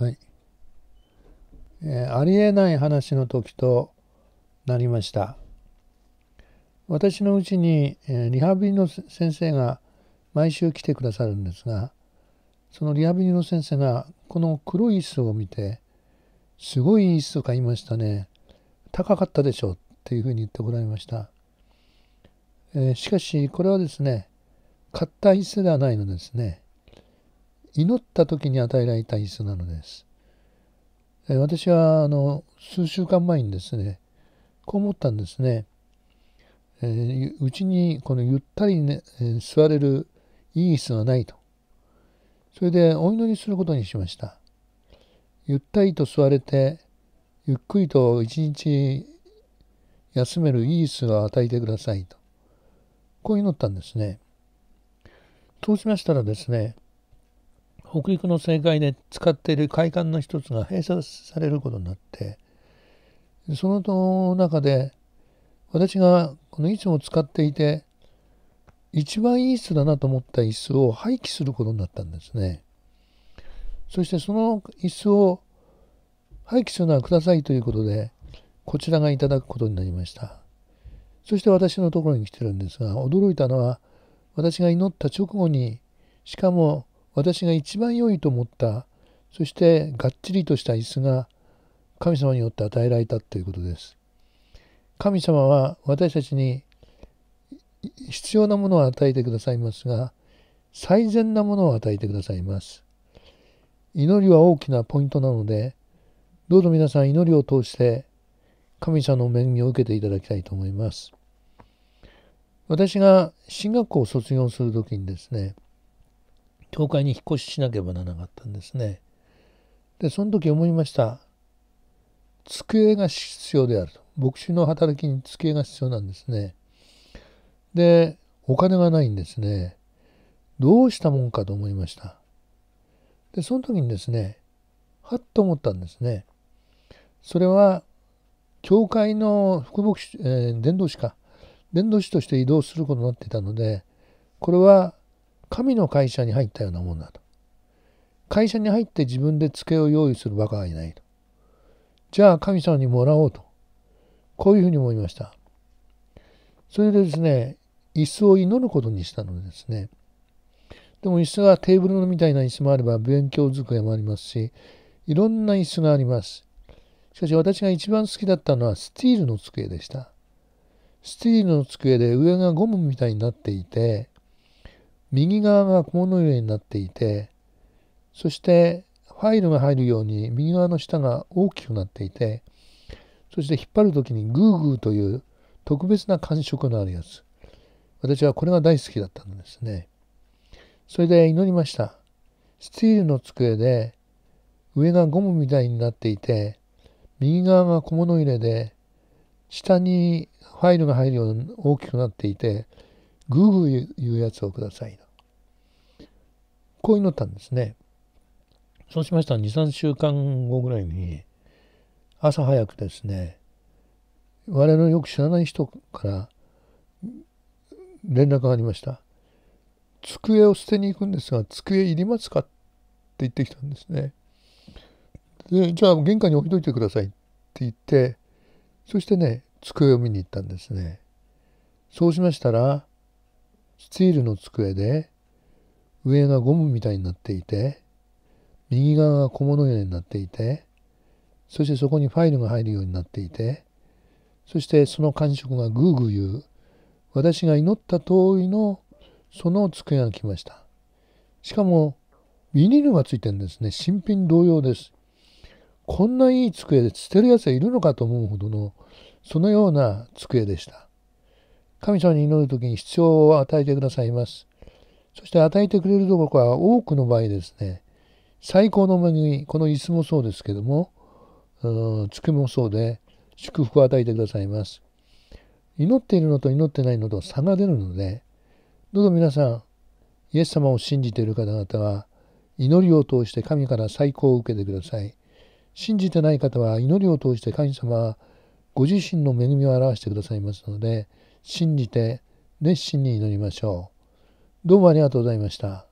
はい、えー、ありえない話の時となりました私のうちに、えー、リハビリの先生が毎週来てくださるんですがそのリハビリの先生がこの黒い椅子を見て「すごい椅子を買いましたね高かったでしょ」う」っていうふうに言ってこられました、えー、しかしこれはですね買った椅子ではないのですね祈った時に与えられた椅子なのです。私はあの数週間前にですねこう思ったんですね。う、え、ち、ー、にこのゆったりね、座れるいい椅子がないと。それでお祈りすることにしました。ゆったりと座れてゆっくりと一日休めるいい椅子を与えてくださいと。こう祈ったんですね。通しましたらですね北陸の政界で使っている会館の一つが閉鎖されることになってその中で私がこのいつも使っていて一番いい椅子だなと思った椅子を廃棄することになったんですね。そしてその椅子を廃棄するのはくださいということでこちらがいただくことになりました。そして私のところに来てるんですが驚いたのは私が祈った直後にしかも私が一番良いと思ったそしてがっちりとした椅子が神様によって与えられたということです。神様は私たちに必要なものを与えてくださいますが最善なものを与えてくださいます。祈りは大きなポイントなのでどうぞ皆さん祈りを通して神様の恵みを受けていただきたいと思います。私が進学校を卒業する時にですね教会に引っ越ししなければならなかったんですね。でその時思いました机が必要であると牧師の働きに机が必要なんですね。でお金がないんですね。どうしたもんかと思いました。でその時にですねはっと思ったんですね。それは教会の副牧師、えー、伝道師か伝道師として移動することになっていたのでこれは神の会社に入ったようなもんだと。会社に入って自分で机を用意するバカはいないと。じゃあ神様にもらおうと。こういうふうに思いました。それでですね、椅子を祈ることにしたのですね。でも椅子はテーブルのみたいな椅子もあれば勉強机もありますし、いろんな椅子があります。しかし私が一番好きだったのはスティールの机でした。スティールの机で上がゴムみたいになっていて、右側がこのようになっていてそしてファイルが入るように右側の下が大きくなっていてそして引っ張る時にグーグーという特別な感触のあるやつ私はこれが大好きだったんですねそれで祈りましたスチールの机で上がゴムみたいになっていて右側が小物入れで下にファイルが入るように大きくなっていてグーグー言うやつをくださいと。こう祈ったんですね。そうしましたら2、3週間後ぐらいに、朝早くですね、我々のよく知らない人から連絡がありました。机を捨てに行くんですが、机いりますかって言ってきたんですね。で、じゃあ玄関に置いといてくださいって言って、そしてね、机を見に行ったんですね。そうしましたら、スチールの机で、上がゴムみたいになっていて、右側が小物屋になっていて、そしてそこにファイルが入るようになっていて、そしてその感触がグーグー言う、私が祈った通りのその机が来ました。しかも、ビニールがついてるんですね。新品同様です。こんないい机で捨てるやつはいるのかと思うほどの、そのような机でした。神様に祈る時に必要を与えてくださいます。そして与えてくれるどころか多くの場合ですね、最高の恵み、この椅子もそうですけども、机もそうで、祝福を与えてくださいます。祈っているのと祈ってないのと差が出るので、どうぞ皆さん、イエス様を信じている方々は、祈りを通して神から最高を受けてください。信じてない方は祈りを通して神様はご自身の恵みを表してくださいますので、信じて熱心に祈りましょう。どうもありがとうございました。